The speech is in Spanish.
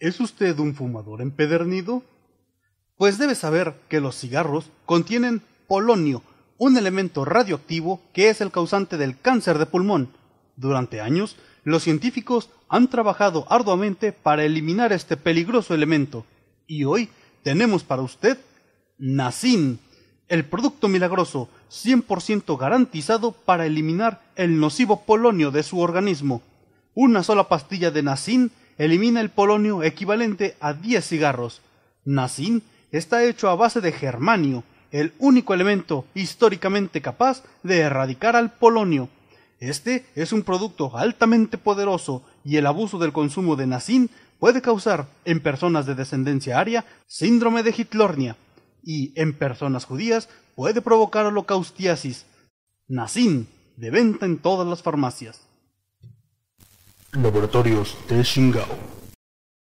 ¿Es usted un fumador empedernido? Pues debe saber que los cigarros contienen polonio, un elemento radioactivo que es el causante del cáncer de pulmón. Durante años, los científicos han trabajado arduamente para eliminar este peligroso elemento. Y hoy tenemos para usted Nacin, el producto milagroso 100% garantizado para eliminar el nocivo polonio de su organismo. Una sola pastilla de Nacin elimina el polonio equivalente a 10 cigarros. Nacín está hecho a base de germanio, el único elemento históricamente capaz de erradicar al polonio. Este es un producto altamente poderoso y el abuso del consumo de nacín puede causar en personas de descendencia aria síndrome de Hitlornia y en personas judías puede provocar holocaustiasis. Nacín de venta en todas las farmacias. Laboratorios de Shingao.